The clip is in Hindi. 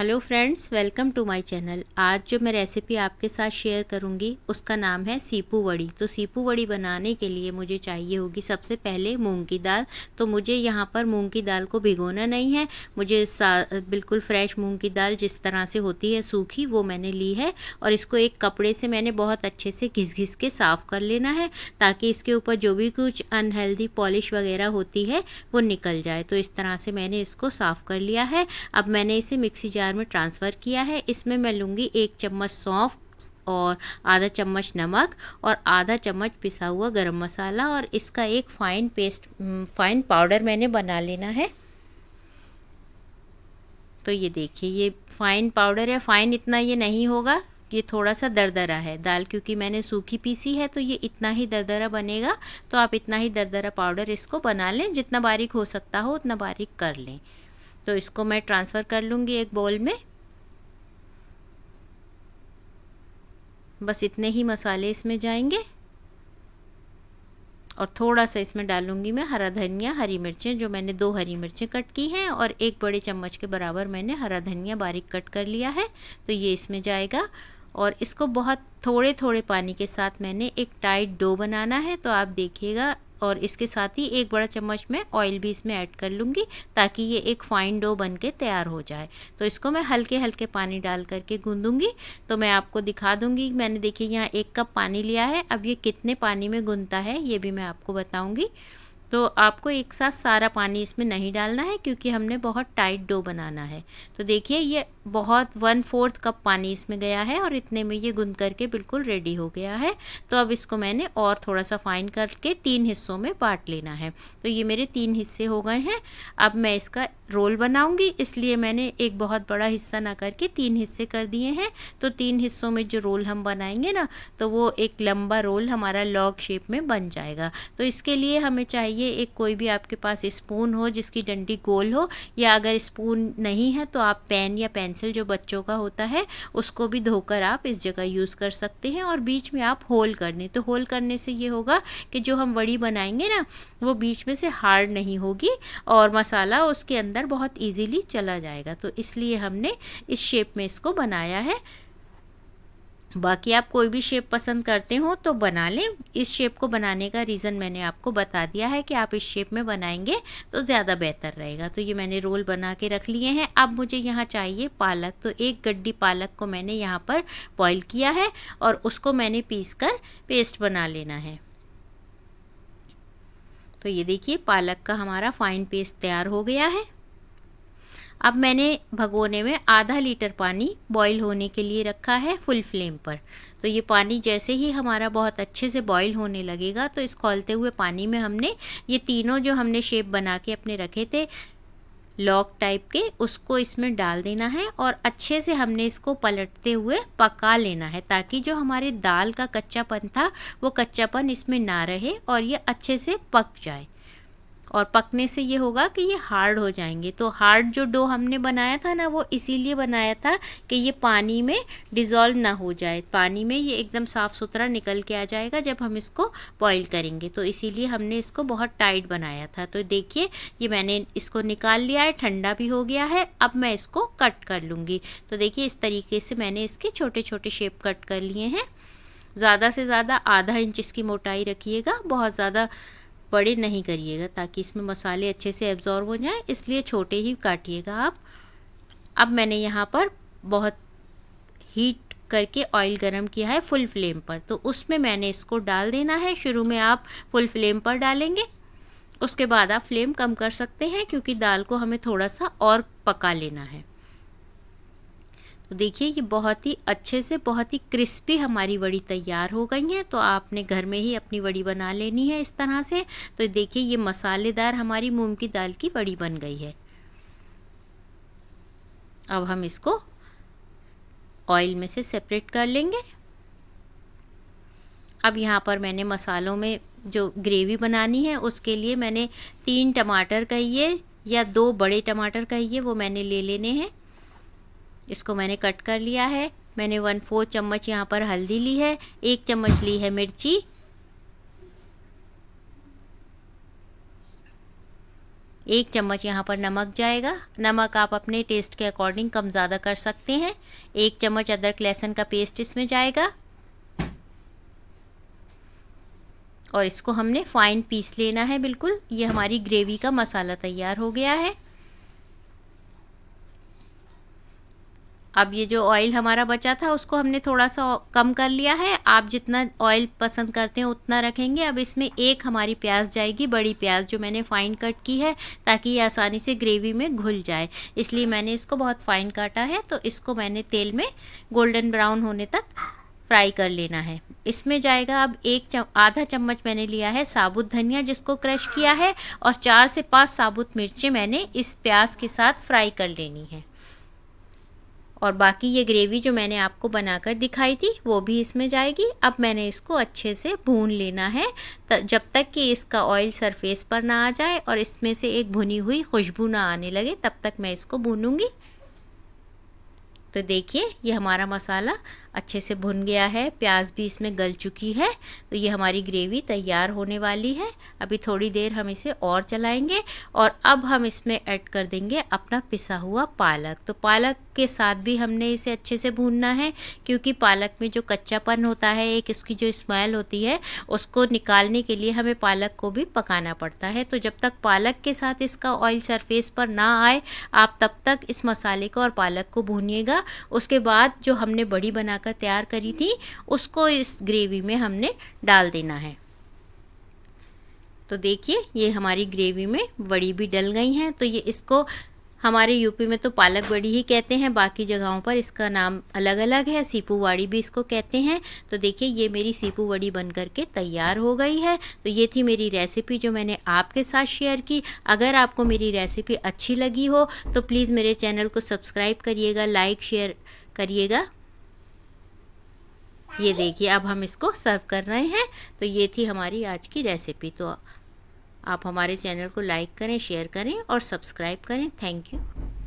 hello friends welcome to my channel आज जो मैं रेसिपी आपके साथ शेयर करूंगी उसका नाम है सीपू वड़ी तो सीपू वड़ी बनाने के लिए मुझे चाहिए होगी सबसे पहले मूंग की दाल तो मुझे यहाँ पर मूंग की दाल को भिगोना नहीं है मुझे बिल्कुल फ्रेश मूंग की दाल जिस तरह से होती है सूखी वो मैंने ली है और इसको एक कपड़े से मैंने बहुत अच्छे से घिस घिस के साफ़ कर लेना है ताकि इसके ऊपर जो भी कुछ अनहेल्दी पॉलिश वगैरह होती है वो निकल जाए तो इस तरह से मैंने इसको साफ़ कर लिया है अब मैंने इसे मिक्सी जार जार में ट्रांसफ़र किया है इसमें मैं लूँगी एक चम्मच सौंफ और आधा चम्मच नमक और आधा चम्मच पिसा हुआ गरम मसाला और इसका एक फ़ाइन पेस्ट फ़ाइन पाउडर मैंने बना लेना है तो ये देखिए ये फ़ाइन पाउडर है फ़ाइन इतना ये नहीं होगा ये थोड़ा सा दरदरा है दाल क्योंकि मैंने सूखी पीसी है तो ये इतना ही दरदरा बनेगा तो आप इतना ही दरदरा पाउडर इसको बना लें जितना बारीक हो सकता हो उतना बारीक कर लें तो इसको मैं ट्रांसफ़र कर लूँगी एक बोल में बस इतने ही मसाले इसमें जाएंगे और थोड़ा सा इसमें डालूंगी मैं हरा धनिया हरी मिर्चें जो मैंने दो हरी मिर्चें कट की हैं और एक बड़े चम्मच के बराबर मैंने हरा धनिया बारीक कट कर लिया है तो ये इसमें जाएगा और इसको बहुत थोड़े थोड़े पानी के साथ मैंने एक टाइट डो बनाना है तो आप देखिएगा और इसके साथ ही एक बड़ा चम्मच में ऑयल भी इसमें ऐड कर लूँगी ताकि ये एक फाइन डो बन के तैयार हो जाए तो इसको मैं हल्के हल्के पानी डाल करके गूँधूँगी तो मैं आपको दिखा दूँगी मैंने देखिए यहाँ एक कप पानी लिया है अब ये कितने पानी में गूँधता है ये भी मैं आपको बताऊँगी तो आपको एक साथ सारा पानी इसमें नहीं डालना है क्योंकि हमने बहुत टाइट डो बनाना है तो देखिए ये बहुत वन फोर्थ कप पानी इसमें गया है और इतने में ये गुंद करके बिल्कुल रेडी हो गया है तो अब इसको मैंने और थोड़ा सा फाइन करके तीन हिस्सों में बांट लेना है तो ये मेरे तीन हिस्से हो गए हैं अब मैं इसका रोल बनाऊंगी इसलिए मैंने एक बहुत बड़ा हिस्सा ना करके तीन हिस्से कर दिए हैं तो तीन हिस्सों में जो रोल हम बनाएंगे ना तो वो एक लंबा रोल हमारा लॉग शेप में बन जाएगा तो इसके लिए हमें चाहिए एक कोई भी आपके पास स्पून हो जिसकी डंडी गोल हो या अगर स्पून नहीं है तो आप पेन या पेन पेंसिल जो बच्चों का होता है उसको भी धोकर आप इस जगह यूज़ कर सकते हैं और बीच में आप होल कर दें तो होल करने से ये होगा कि जो हम वड़ी बनाएंगे ना वो बीच में से हार्ड नहीं होगी और मसाला उसके अंदर बहुत ईजीली चला जाएगा तो इसलिए हमने इस शेप में इसको बनाया है बाकी आप कोई भी शेप पसंद करते हो तो बना लें इस शेप को बनाने का रीज़न मैंने आपको बता दिया है कि आप इस शेप में बनाएंगे तो ज़्यादा बेहतर रहेगा तो ये मैंने रोल बना के रख लिए हैं अब मुझे यहाँ चाहिए पालक तो एक गड्डी पालक को मैंने यहाँ पर बॉईल किया है और उसको मैंने पीस कर पेस्ट बना लेना है तो ये देखिए पालक का हमारा फाइन पेस्ट तैयार हो गया है अब मैंने भगोने में आधा लीटर पानी बॉईल होने के लिए रखा है फुल फ्लेम पर तो ये पानी जैसे ही हमारा बहुत अच्छे से बॉईल होने लगेगा तो इस खोलते हुए पानी में हमने ये तीनों जो हमने शेप बना के अपने रखे थे लॉक टाइप के उसको इसमें डाल देना है और अच्छे से हमने इसको पलटते हुए पका लेना है ताकि जो हमारे दाल का कच्चापन था वो कच्चापन इसमें ना रहे और ये अच्छे से पक जाए और पकने से ये होगा कि ये हार्ड हो जाएंगे तो हार्ड जो डो हमने बनाया था ना वो इसीलिए बनाया था कि ये पानी में डिज़ोल्व ना हो जाए पानी में ये एकदम साफ़ सुथरा निकल के आ जाएगा जब हम इसको बॉईल करेंगे तो इसीलिए हमने इसको बहुत टाइट बनाया था तो देखिए ये मैंने इसको निकाल लिया है ठंडा भी हो गया है अब मैं इसको कट कर लूँगी तो देखिए इस तरीके से मैंने इसके छोटे छोटे शेप कट कर लिए हैं ज़्यादा से ज़्यादा आधा इंच इसकी मोटाई रखिएगा बहुत ज़्यादा बड़े नहीं करिएगा ताकि इसमें मसाले अच्छे से एब्ज़ॉर्व हो जाए इसलिए छोटे ही काटिएगा आप अब मैंने यहाँ पर बहुत हीट करके ऑयल गरम किया है फुल फ्लेम पर तो उसमें मैंने इसको डाल देना है शुरू में आप फुल फ्लेम पर डालेंगे उसके बाद आप फ्लेम कम कर सकते हैं क्योंकि दाल को हमें थोड़ा सा और पका लेना है तो देखिए ये बहुत ही अच्छे से बहुत ही क्रिस्पी हमारी वड़ी तैयार हो गई हैं तो आपने घर में ही अपनी वड़ी बना लेनी है इस तरह से तो देखिए ये मसालेदार हमारी मूंग की दाल की वड़ी बन गई है अब हम इसको ऑयल में से सेपरेट कर लेंगे अब यहाँ पर मैंने मसालों में जो ग्रेवी बनानी है उसके लिए मैंने तीन टमाटर कहिए या दो बड़े टमाटर कहिए वो मैंने ले लेने हैं इसको मैंने कट कर लिया है मैंने वन फोर चम्मच यहाँ पर हल्दी ली है एक चम्मच ली है मिर्ची एक चम्मच यहाँ पर नमक जाएगा नमक आप अपने टेस्ट के अकॉर्डिंग कम ज़्यादा कर सकते हैं एक चम्मच अदरक लहसुन का पेस्ट इसमें जाएगा और इसको हमने फाइन पीस लेना है बिल्कुल ये हमारी ग्रेवी का मसाला तैयार हो गया है अब ये जो ऑयल हमारा बचा था उसको हमने थोड़ा सा कम कर लिया है आप जितना ऑयल पसंद करते हैं उतना रखेंगे अब इसमें एक हमारी प्याज जाएगी बड़ी प्याज जो मैंने फ़ाइन कट की है ताकि ये आसानी से ग्रेवी में घुल जाए इसलिए मैंने इसको बहुत फ़ाइन काटा है तो इसको मैंने तेल में गोल्डन ब्राउन होने तक फ्राई कर लेना है इसमें जाएगा अब एक चम, आधा चम्मच मैंने लिया है साबुत धनिया जिसको क्रश किया है और चार से पाँच साबुत मिर्चें मैंने इस प्याज के साथ फ्राई कर लेनी है और बाकी ये ग्रेवी जो मैंने आपको बनाकर दिखाई थी वो भी इसमें जाएगी अब मैंने इसको अच्छे से भून लेना है जब तक कि इसका ऑयल सरफेस पर ना आ जाए और इसमें से एक भुनी हुई खुशबू ना आने लगे तब तक मैं इसको भूनूंगी तो देखिए ये हमारा मसाला अच्छे से भुन गया है प्याज भी इसमें गल चुकी है तो ये हमारी ग्रेवी तैयार होने वाली है अभी थोड़ी देर हम इसे और चलाएंगे और अब हम इसमें ऐड कर देंगे अपना पिसा हुआ पालक तो पालक के साथ भी हमने इसे अच्छे से भूनना है क्योंकि पालक में जो कच्चापन होता है एक इसकी जो स्मेल होती है उसको निकालने के लिए हमें पालक को भी पकाना पड़ता है तो जब तक पालक के साथ इसका ऑयल सरफेस पर ना आए आप तब तक इस मसाले को और पालक को भूनिएगा उसके बाद जो हमने बड़ी बना बनाकर तैयार करी थी उसको इस ग्रेवी में हमने डाल देना है तो देखिए ये हमारी ग्रेवी में बड़ी भी डल गई हैं तो ये इसको हमारे यूपी में तो पालक बड़ी ही कहते हैं बाकी जगहों पर इसका नाम अलग अलग है सीपू वाड़ी भी इसको कहते हैं तो देखिए ये मेरी सीपू वड़ी बन कर के तैयार हो गई है तो ये थी मेरी रेसिपी जो मैंने आपके साथ शेयर की अगर आपको मेरी रेसिपी अच्छी लगी हो तो प्लीज़ मेरे चैनल को सब्सक्राइब करिएगा लाइक शेयर करिएगा ये देखिए अब हम इसको सर्व कर रहे हैं तो ये थी हमारी आज की रेसिपी तो आप हमारे चैनल को लाइक करें शेयर करें और सब्सक्राइब करें थैंक यू